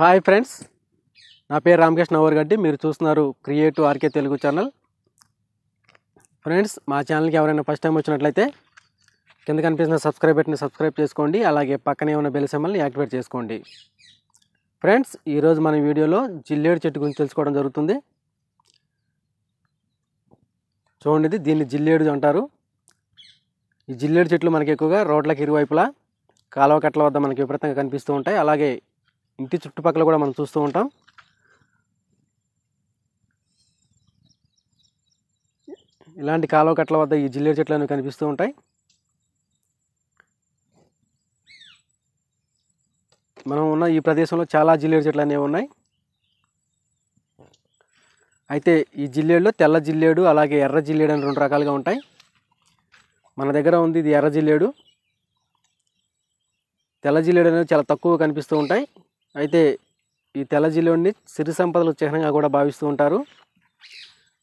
hi friends నా పేరు రామకృష్ణ గడ్డి మీరు చూస్తున్నారు creative RK Telugu channel friends మా ఛానల్కి ఎవరైనా ఫస్ట్ టైం వచ్చినట్లయితే కింద కనిపిస్తున్న సబ్స్క్రైబ్ బటన్ని సబ్స్క్రైబ్ చేసుకోండి అలాగే పక్కనే ఉన్న బెల్ యాక్టివేట్ చేసుకోండి ఫ్రెండ్స్ ఈరోజు మన వీడియోలో జిల్లేడు చెట్టు గురించి తెలుసుకోవడం జరుగుతుంది చూడండి దీన్ని జిల్లేడు అంటారు ఈ జిల్లేడు చెట్లు మనకి ఎక్కువగా రోడ్లకు ఇరువైపులా కాలువ కట్టల వద్ద మనకి విపరీతంగా కనిపిస్తూ ఉంటాయి అలాగే ఇంటి చుట్టుపక్కల కూడా మనం చూస్తూ ఉంటాం ఇలాంటి కాలువ కట్టల వద్ద ఈ జిల్లేడు చెట్లు అనేవి కనిపిస్తూ ఉంటాయి మనం ఉన్న ఈ ప్రదేశంలో చాలా జిల్లేడు చెట్లు అనేవి ఉన్నాయి అయితే ఈ జిల్లేడులో తెల్ల జిల్లేడు అలాగే ఎర్ర జిల్లేడు అని రెండు రకాలుగా ఉంటాయి మన దగ్గర ఉంది ఇది ఎర్ర జిల్లేడు తెల్ల జిల్లేడు అనేవి చాలా తక్కువ కనిపిస్తూ ఉంటాయి అయితే ఈ తెల్ల జిల్లోని సిరి సంపదల చిహ్నంగా కూడా భావిస్తూ ఉంటారు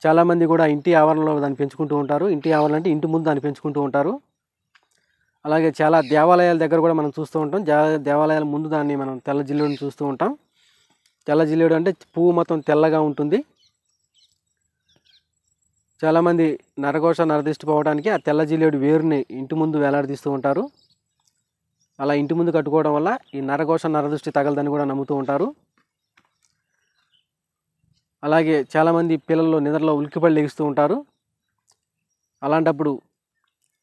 చాలామంది కూడా ఇంటి ఆవరణలో దాన్ని పెంచుకుంటూ ఉంటారు ఇంటి ఆవరణ అంటే ఇంటి ముందు దాన్ని పెంచుకుంటూ ఉంటారు అలాగే చాలా దేవాలయాల దగ్గర కూడా మనం చూస్తూ ఉంటాం దేవాలయాల ముందు దాన్ని మనం తెల్ల జిల్లుని చూస్తూ ఉంటాం తెల్ల జిల్లుడు అంటే పువ్వు మొత్తం తెల్లగా ఉంటుంది చాలామంది నరఘోష నరదిష్టి పోవడానికి ఆ తెల్ల జిల్లుడి వేరుని ఇంటి ముందు వేలాడదీస్తూ ఉంటారు అలా ఇంటి ముందు కట్టుకోవడం వల్ల ఈ నరఘోష నరదృష్టి తగలదని కూడా నమ్ముతూ ఉంటారు అలాగే చాలామంది పిల్లలు నిద్రలో ఉలికిపడి లెగుస్తూ ఉంటారు అలాంటప్పుడు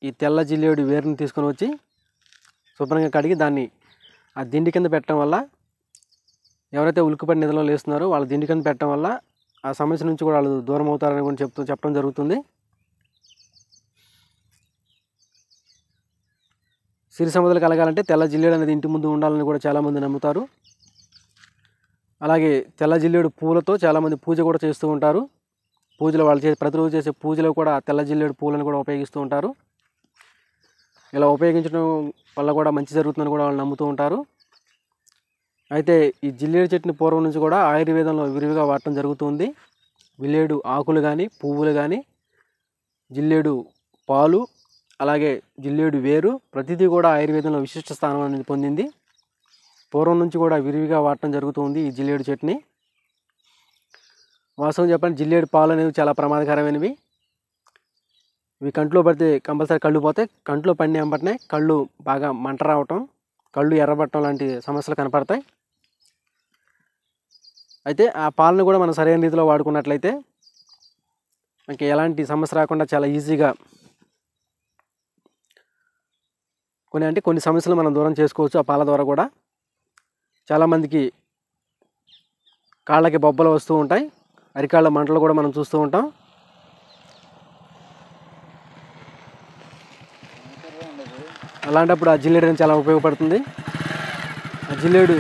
ఈ తెల్ల జిల్లేడు వేరుని తీసుకొని వచ్చి శుభ్రంగా కడిగి దాన్ని ఆ దిండి కింద పెట్టడం వల్ల ఎవరైతే ఉలికిపడి నిద్రలో లేస్తున్నారో వాళ్ళ దిండి కింద పెట్టడం వల్ల ఆ సమస్య నుంచి కూడా వాళ్ళు దూరం అవుతారని కూడా చెప్తూ చెప్పడం జరుగుతుంది సిరి సమధులు కలగాలంటే తెల్ల జిల్లేడు అనేది ఇంటి ముందు ఉండాలని కూడా చాలామంది నమ్ముతారు అలాగే తెల్ల జిల్లేడు పూలతో చాలామంది పూజ కూడా చేస్తూ ఉంటారు పూజలు వాళ్ళు చేసే ప్రతిరోజు చేసే పూజలో కూడా తెల్ల జిల్లేడు పూలను కూడా ఉపయోగిస్తూ ఉంటారు ఇలా ఉపయోగించడం వల్ల కూడా మంచి జరుగుతుందని కూడా వాళ్ళు నమ్ముతూ ఉంటారు అయితే ఈ జిల్లేడు చెట్టుని పూర్వం నుంచి కూడా ఆయుర్వేదంలో విరివిగా వాడటం జరుగుతుంది జిల్లేడు ఆకులు కానీ పువ్వులు కానీ జిల్లేడు పాలు అలాగే జిల్లేడు వేరు ప్రతిదీ కూడా ఆయుర్వేదంలో విశిష్ట స్థానం అనేది పొందింది పూర్వం నుంచి కూడా విరివిగా వాడటం జరుగుతుంది ఈ జిల్లేడు చట్నీ వాస్తవం చెప్పండి జిల్లేడు పాలు అనేవి చాలా ప్రమాదకరమైనవి ఇవి కంట్లో పడితే కంపల్సరీ కళ్ళు పోతే కంట్లో పండి అంబట్నే కళ్ళు బాగా మంట రావటం కళ్ళు ఎర్రబట్టడం లాంటి సమస్యలు కనపడతాయి అయితే ఆ పాలను కూడా మనం సరైన రీతిలో వాడుకున్నట్లయితే మనకి ఎలాంటి సమస్య రాకుండా చాలా ఈజీగా కొన్ని అంటే కొన్ని సమస్యలు మనం దూరం చేసుకోవచ్చు ఆ పాల ద్వారా కూడా చాలామందికి కాళ్ళకి బొబ్బలు వస్తూ ఉంటాయి అరికాళ్ళ మంటలు కూడా మనం చూస్తూ ఉంటాం అలాంటప్పుడు ఆ జిల్లేడు చాలా ఉపయోగపడుతుంది ఆ జిల్లేడు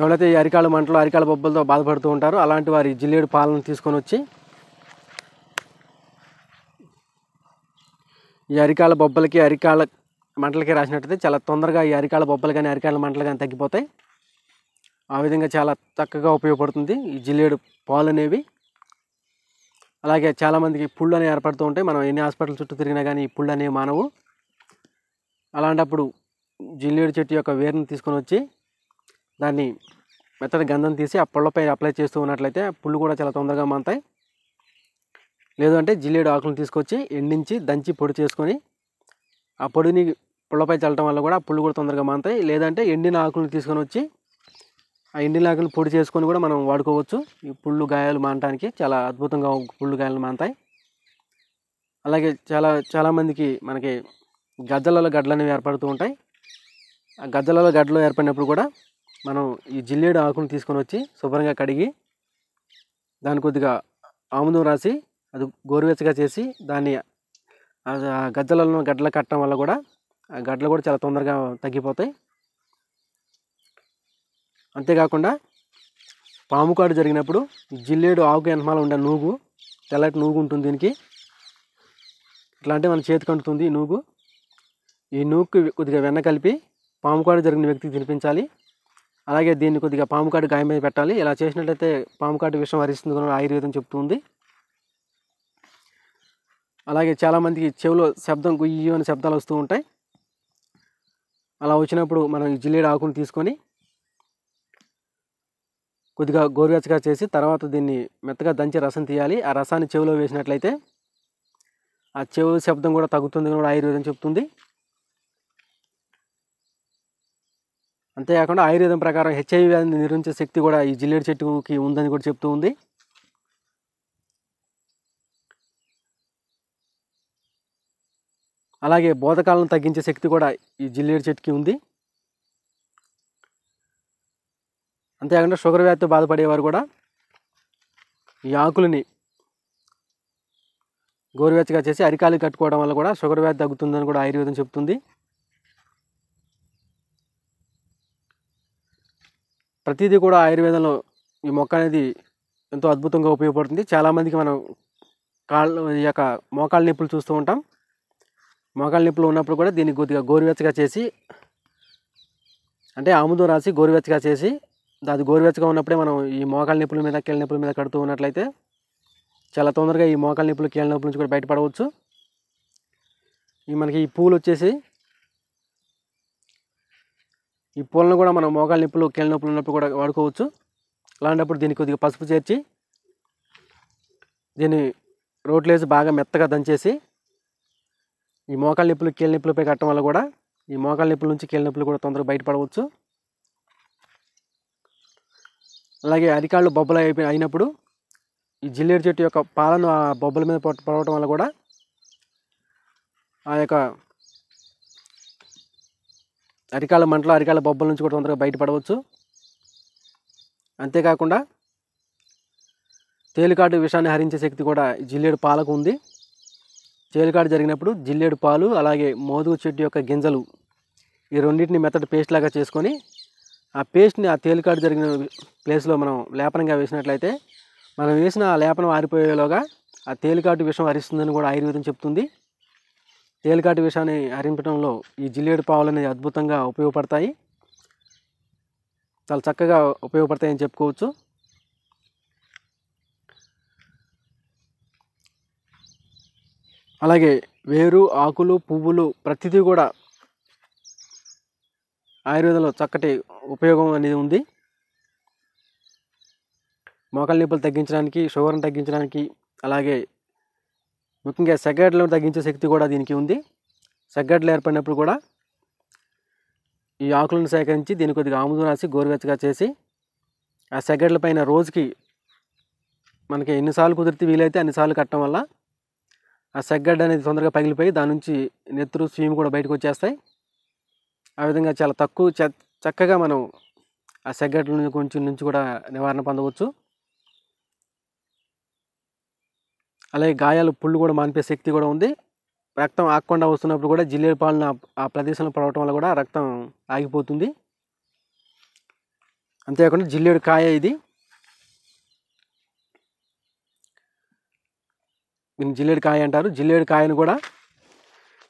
ఎవరైతే అరికాళ్ళ మంటలు అరికాళ్ళ బొబ్బలతో బాధపడుతూ ఉంటారో అలాంటి వారి జిల్లేడు పాలను తీసుకొని వచ్చి ఈ అరికాల బొబ్బలకి అరికాల మంటలకి రాసినట్టయితే చాలా తొందరగా ఈ అరికాల బొబ్బలు కానీ అరికాల మంటలు కానీ తగ్గిపోతాయి ఆ విధంగా చాలా చక్కగా ఉపయోగపడుతుంది ఈ జిల్లేడు పాలు అనేవి అలాగే చాలామందికి పుళ్ళు అనేవి ఏర్పడుతూ ఉంటాయి మనం ఎన్ని హాస్పిటల్ చుట్టూ తిరిగినా కానీ ఈ పుళ్ళు అనేవి మానవు అలాంటప్పుడు జిల్లేడు చెట్టు యొక్క వేరుని తీసుకొని వచ్చి దాన్ని మెత్తడి గంధం తీసి ఆ పళ్ళపై అప్లై చేస్తూ ఉన్నట్లయితే పుళ్ళు కూడా చాలా తొందరగా మంతాయి లేదంటే జిల్లేడు ఆకులను తీసుకొచ్చి ఎండించి దంచి పొడి చేసుకొని ఆ పొడిని పుల్లపై చల్లటం వల్ల కూడా పుళ్ళు కూడా తొందరగా మాంతాయి లేదంటే ఎండిన ఆకులను తీసుకొని వచ్చి ఆ ఎండిన ఆకులను పొడి చేసుకొని కూడా మనం వాడుకోవచ్చు ఈ పుళ్ళు గాయాలు మానటానికి చాలా అద్భుతంగా పుళ్ళు గాయాలు మానుతాయి అలాగే చాలా చాలామందికి మనకి గజ్జలలో గడ్డలు అనేవి ఏర్పడుతూ ఉంటాయి ఆ గజ్జలలో గడ్డలు ఏర్పడినప్పుడు కూడా మనం ఈ జిల్లేడు ఆకులను తీసుకొని వచ్చి శుభ్రంగా కడిగి దాని కొద్దిగా ఆముదం రాసి అది గోరువెచ్చగా చేసి దాన్ని గద్దలను గడ్డలు కట్టడం వల్ల కూడా ఆ గడ్డలు కూడా చాలా తొందరగా తగ్గిపోతాయి అంతేకాకుండా పాము కాడు జరిగినప్పుడు జిల్లేడు ఆవుకు ఎన్మాల ఉండే నూగు తెల్లటి నూగు ఉంటుంది దీనికి ఇట్లా అంటే మన చేతికి అంటుతుంది ఈ నూగు ఈ నూగుకి కొద్దిగా వెన్న కలిపి పాము కాడు జరిగిన వ్యక్తికి తినిపించాలి అలాగే దీన్ని కొద్దిగా పాము గాయమై పెట్టాలి ఇలా చేసినట్లయితే పాము కాడు విషం హరిస్తుంది కూడా ఆయుర్వేదం చెప్తుంది అలాగే చాలామందికి చెవిలో శబ్దం గుయ్యు అని శబ్దాలు వస్తూ ఉంటాయి అలా వచ్చినప్పుడు మనం ఈ జిల్లేడు ఆకును తీసుకొని కొద్దిగా గోరువెచ్చగా చేసి తర్వాత దీన్ని మెత్తగా దంచి రసం తీయాలి ఆ రసాన్ని చెవిలో వేసినట్లయితే ఆ చెవు శబ్దం కూడా తగ్గుతుంది కూడా ఆయుర్వేదం చెప్తుంది అంతేకాకుండా ఆయుర్వేదం ప్రకారం హెచ్ఐవి వ్యాధిని నిర్వహించే శక్తి కూడా ఈ జిల్లేడు చెట్టుకి ఉందని కూడా చెప్తూ ఉంది అలాగే బోధకాలను తగ్గించే శక్తి కూడా ఈ జిల్లేడు చెట్టుకి ఉంది అంతేకాకుండా షుగర్ వ్యాధితో బాధపడేవారు కూడా ఈ ఆకులని గోరువెచ్చగా చేసి అరికాలు కట్టుకోవడం వల్ల కూడా షుగర్ వ్యాధి తగ్గుతుందని కూడా ఆయుర్వేదం చెబుతుంది ప్రతిదీ కూడా ఆయుర్వేదంలో ఈ మొక్క అనేది ఎంతో అద్భుతంగా ఉపయోగపడుతుంది చాలామందికి మనం కాళ్ళు ఈ యొక్క మోకాళ్ళ నొప్పులు చూస్తూ ఉంటాం మొగాళ్ళ నొప్పులు ఉన్నప్పుడు కూడా దీన్ని కొద్దిగా గోరువెచ్చగా చేసి అంటే ఆముదం రాసి గోరువెచ్చగా చేసి అది గోరువెచ్చగా ఉన్నప్పుడే మనం ఈ మోకాళ్ళ నొప్పుల మీద కీళ్ళ నొప్పుల మీద కడుతూ ఉన్నట్లయితే చాలా తొందరగా ఈ మోకాళ్ళ నొప్పులు కీళ్ళ నొప్పుల నుంచి కూడా బయటపడవచ్చు ఈ మనకి ఈ పూలు వచ్చేసి ఈ పూలను కూడా మనం మోకాళ్ళ నొప్పులు కీళ్ళ నొప్పులు ఉన్నప్పుడు కూడా వాడుకోవచ్చు అలాంటప్పుడు దీన్ని కొద్దిగా పసుపు చేర్చి దీన్ని రోట్లేసి బాగా మెత్తగా దంచేసి ఈ మోకాళ్ళ నిప్పులు కీళ్ళ నిప్పులపై కట్టడం వల్ల కూడా ఈ మోకాళ్ళ నిప్పుల నుంచి కీళ్ళ నొప్పులు కూడా తొందరగా బయటపడవచ్చు అలాగే అరికాళ్ళు బొబ్బలు అయిపోయి అయినప్పుడు ఈ జిల్లేడు చెట్టు యొక్క పాలను ఆ బొబ్బల మీద పడవటం వల్ల కూడా ఆ యొక్క అరికాల మంటలు అరికాళ్ళ బొబ్బల నుంచి కూడా తొందరగా బయటపడవచ్చు అంతేకాకుండా తేలికాటు విషాన్ని హరించే శక్తి కూడా జిల్లేడు పాలకు ఉంది చేలుకాడు జరిగినప్పుడు జిల్లేడు పాలు అలాగే మోదుగు చెట్టు యొక్క గింజలు ఈ రెండింటిని మెత్తడి పేస్ట్ లాగా చేసుకొని ఆ పేస్ట్ని ఆ తేలికాడు జరిగిన ప్లేస్లో మనం లేపనంగా వేసినట్లయితే మనం వేసిన ఆ లేపనం ఆరిపోయేలోగా ఆ తేలికాటు విషం హరిస్తుందని కూడా ఆయుర్వేదం చెప్తుంది తేలికాటు విషాన్ని హరించడంలో ఈ జిల్లేడు పావులు అనేది అద్భుతంగా ఉపయోగపడతాయి చాలా చక్కగా ఉపయోగపడతాయని చెప్పుకోవచ్చు అలాగే వేరు ఆకులు పువ్వులు ప్రతిదీ కూడా ఆయుర్వేదంలో చక్కటి ఉపయోగం అనేది ఉంది మోకాళ్ళ నొప్పులు తగ్గించడానికి షుగర్ని తగ్గించడానికి అలాగే ముఖ్యంగా సెగ్గడ్లను తగ్గించే శక్తి కూడా దీనికి ఉంది సెగ్గడ్లు ఏర్పడినప్పుడు కూడా ఈ ఆకులను సేకరించి దీని కొద్దిగా ఆముదం రాసి గోరువెచ్చగా చేసి ఆ సెగ్గడ్ల పైన రోజుకి మనకి ఎన్నిసార్లు కుదిరితే వీలైతే అన్నిసార్లు కట్టడం వల్ల ఆ సెగ్గడ్ అనేది తొందరగా పగిలిపోయి దాని నుంచి నెత్తురు స్వీమ్ కూడా బయటకు వచ్చేస్తాయి ఆ విధంగా చాలా తక్కువ చక్కగా మనం ఆ సెగ్గడ్ల కొంచెం నుంచి కూడా నివారణ పొందవచ్చు అలాగే గాయాలు పుళ్ళు కూడా మానిపే శక్తి కూడా ఉంది రక్తం ఆకుండా వస్తున్నప్పుడు కూడా జిల్లేడు పాలన ఆ ప్రదేశంలో పడవటం వల్ల కూడా రక్తం ఆగిపోతుంది అంతేకాకుండా జిల్లేడు కాయ ఇది దీన్ని జిల్లేడు కాయ అంటారు జిల్లేడు కాయను కూడా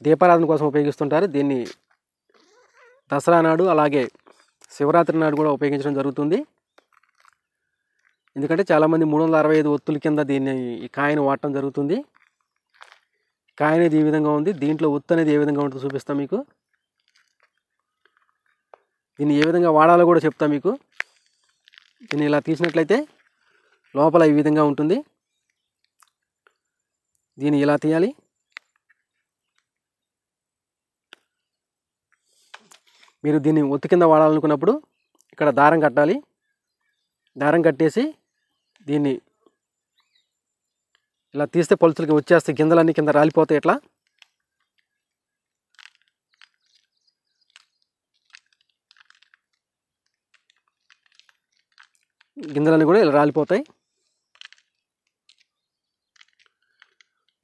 దీపారాధన కోసం ఉపయోగిస్తుంటారు దీన్ని దసరా నాడు అలాగే శివరాత్రి నాడు కూడా ఉపయోగించడం జరుగుతుంది ఎందుకంటే చాలామంది మూడు వందల అరవై ఐదు ఒత్తుల కింద దీన్ని ఈ కాయను వాడటం జరుగుతుంది కాయ అనేది ఈ విధంగా ఉంది దీంట్లో ఒత్తు అనేది ఏ విధంగా ఉంటుందో చూపిస్తాను మీకు దీన్ని ఏ విధంగా వాడాలో కూడా చెప్తాం మీకు దీన్ని ఇలా తీసినట్లయితే లోపల ఈ విధంగా ఉంటుంది దీన్ని ఎలా తీయాలి మీరు దీన్ని ఒత్తి కింద వాడాలనుకున్నప్పుడు ఇక్కడ దారం కట్టాలి దారం కట్టేసి దీన్ని ఇలా తీస్తే పలుచులకి వచ్చేస్తే గింజలన్నీ కింద రాలిపోతాయి ఇట్లా గింజలన్నీ కూడా ఇలా రాలిపోతాయి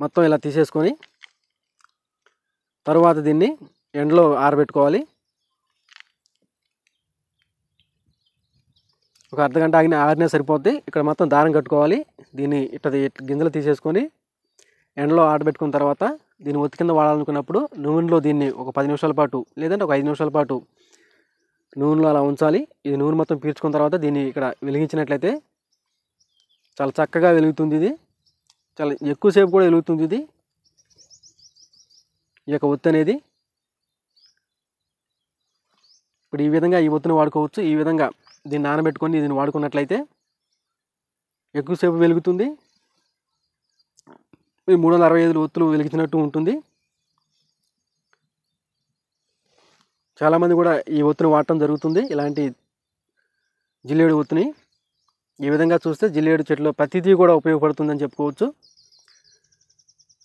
మొత్తం ఇలా తీసేసుకొని తర్వాత దీన్ని ఎండలో ఆరబెట్టుకోవాలి ఒక అర్ధగంట ఆగిన ఆరినే సరిపోద్ది ఇక్కడ మొత్తం దారం కట్టుకోవాలి దీన్ని ఇట్ట గింజలు తీసేసుకొని ఎండలో ఆడబెట్టుకున్న తర్వాత దీన్ని ఒత్తి కింద వాడాలనుకున్నప్పుడు నూనెలో దీన్ని ఒక పది నిమిషాల పాటు లేదంటే ఒక ఐదు నిమిషాల పాటు నూనెలో అలా ఉంచాలి ఇది నూనె మొత్తం పీల్చుకున్న తర్వాత దీన్ని ఇక్కడ వెలిగించినట్లయితే చాలా చక్కగా వెలుగుతుంది ఇది చాలా ఎక్కువసేపు కూడా వెలుగుతుంది ఇది ఈ యొక్క ఒత్తు అనేది ఇప్పుడు ఈ విధంగా ఈ ఒత్తును వాడుకోవచ్చు ఈ విధంగా దీన్ని నానబెట్టుకొని దీన్ని వాడుకున్నట్లయితే ఎక్కువసేపు వెలుగుతుంది మూడు వందల అరవై ఐదు ఒత్తులు వెలిగించినట్టు ఉంటుంది చాలామంది కూడా ఈ ఒత్తుని వాడటం జరుగుతుంది ఇలాంటి జిల్లేడు ఒత్తుని ఈ విధంగా చూస్తే జిల్లేడు చెట్లు ప్రతిదీ కూడా ఉపయోగపడుతుందని చెప్పుకోవచ్చు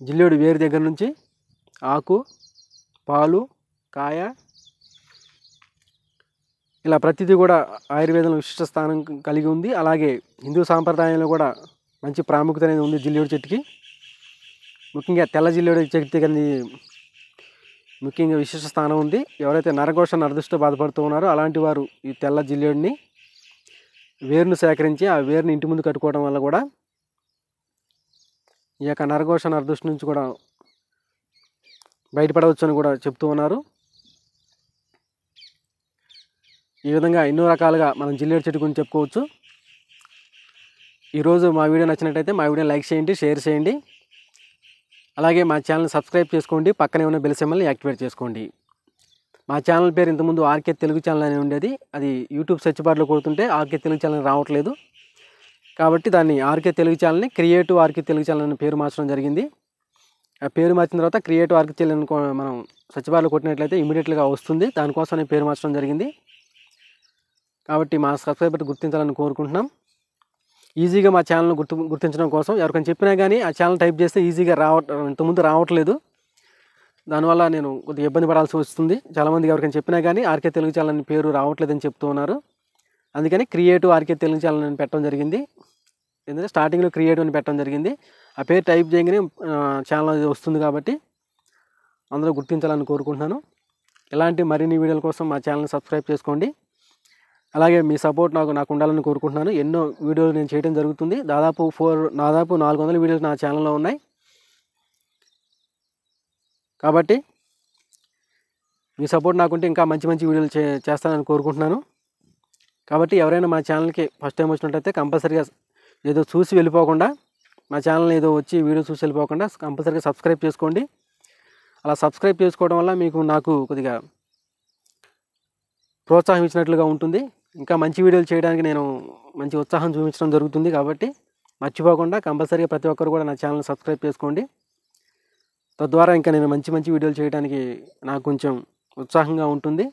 జిల్లేడు వేరు దగ్గర నుంచి ఆకు పాలు కాయ ఇలా ప్రతిదీ కూడా ఆయుర్వేదంలో విశిష్ట స్థానం కలిగి ఉంది అలాగే హిందూ సాంప్రదాయంలో కూడా మంచి ప్రాముఖ్యత అనేది ఉంది జిల్లేడు చెట్టుకి ముఖ్యంగా తెల్ల జిల్లేడు చెట్టు అనేది ముఖ్యంగా విశిష్ట స్థానం ఉంది ఎవరైతే నరఘోష నరదృష్ట బాధపడుతూ ఉన్నారో అలాంటి వారు ఈ తెల్ల జిల్లేడిని వేరును సేకరించి ఆ వేరుని ఇంటి ముందు కట్టుకోవడం వల్ల కూడా ఈ యొక్క నరఘోష నరదృష్టి నుంచి కూడా బయటపడవచ్చు అని కూడా చెప్తూ ఉన్నారు ఈ విధంగా ఎన్నో రకాలుగా మనం జిల్లేడు చెట్టు గురించి చెప్పుకోవచ్చు ఈరోజు మా వీడియో నచ్చినట్టయితే మా వీడియో లైక్ చేయండి షేర్ చేయండి అలాగే మా ఛానల్ సబ్స్క్రైబ్ చేసుకోండి పక్కనే ఉన్న బెల్ యాక్టివేట్ చేసుకోండి మా ఛానల్ పేరు ఇంతకుముందు ఆర్కే తెలుగు ఛానల్ అని ఉండేది అది యూట్యూబ్ సెర్చ్ బార్లో కొడుతుంటే ఆర్కే తెలుగు ఛానల్ రావట్లేదు కాబట్టి దాన్ని ఆర్కే తెలుగు ఛానల్ని క్రియేటివ్ ఆర్కే తెలుగు ఛానల్ అని పేరు మార్చడం జరిగింది ఆ పేరు మార్చిన తర్వాత క్రియేటివ్ ఆర్కే తెలియని మనం సచివాలయం కొట్టినట్లయితే ఇమీడియట్గా వస్తుంది దానికోసం పేరు మార్చడం జరిగింది కాబట్టి మా సబ్స్క్రైబర్ గుర్తించాలని కోరుకుంటున్నాం ఈజీగా మా ఛానల్ను గుర్తు గుర్తించడం కోసం ఎవరికైనా చెప్పినా కానీ ఆ ఛానల్ టైప్ చేస్తే ఈజీగా రావ ఇంతకుముందు రావట్లేదు దానివల్ల నేను కొద్దిగా ఇబ్బంది పడాల్సి వస్తుంది చాలామంది ఎవరికైనా చెప్పినా కానీ ఆర్కే తెలుగు ఛానల్ పేరు రావట్లేదని చెప్తూ ఉన్నారు అందుకని క్రియేటివ్ ఆర్కే తెలుగు ఛానల్ నేను పెట్టడం జరిగింది ఎందుకంటే స్టార్టింగ్లో క్రియేటివ్ అని పెట్టడం జరిగింది ఆ పేరు టైప్ చేయగానే ఛానల్ వస్తుంది కాబట్టి అందరూ గుర్తించాలని కోరుకుంటున్నాను ఇలాంటి మరిన్ని వీడియోల కోసం మా ఛానల్ని సబ్స్క్రైబ్ చేసుకోండి అలాగే మీ సపోర్ట్ నాకు నాకు ఉండాలని కోరుకుంటున్నాను ఎన్నో వీడియోలు నేను చేయడం జరుగుతుంది దాదాపు ఫోర్ దాదాపు నాలుగు వందల వీడియోలు నా ఛానల్లో ఉన్నాయి కాబట్టి మీ సపోర్ట్ నాకుంటే ఇంకా మంచి మంచి వీడియోలు చేస్తానని కోరుకుంటున్నాను కాబట్టి ఎవరైనా మా ఛానల్కి ఫస్ట్ టైం వచ్చినట్టయితే కంపల్సరీగా ఏదో చూసి వెళ్ళిపోకుండా మా ఛానల్ ఏదో వచ్చి వీడియో చూసి వెళ్ళిపోకుండా కంపల్సరీగా సబ్స్క్రైబ్ చేసుకోండి అలా సబ్స్క్రైబ్ చేసుకోవడం వల్ల మీకు నాకు కొద్దిగా ప్రోత్సాహం ఇచ్చినట్లుగా ఉంటుంది ఇంకా మంచి వీడియోలు చేయడానికి నేను మంచి ఉత్సాహం చూపించడం జరుగుతుంది కాబట్టి మర్చిపోకుండా కంపల్సరీగా ప్రతి ఒక్కరు కూడా నా ఛానల్ సబ్స్క్రైబ్ చేసుకోండి తద్వారా ఇంకా నేను మంచి మంచి వీడియోలు చేయడానికి నాకు కొంచెం ఉత్సాహంగా ఉంటుంది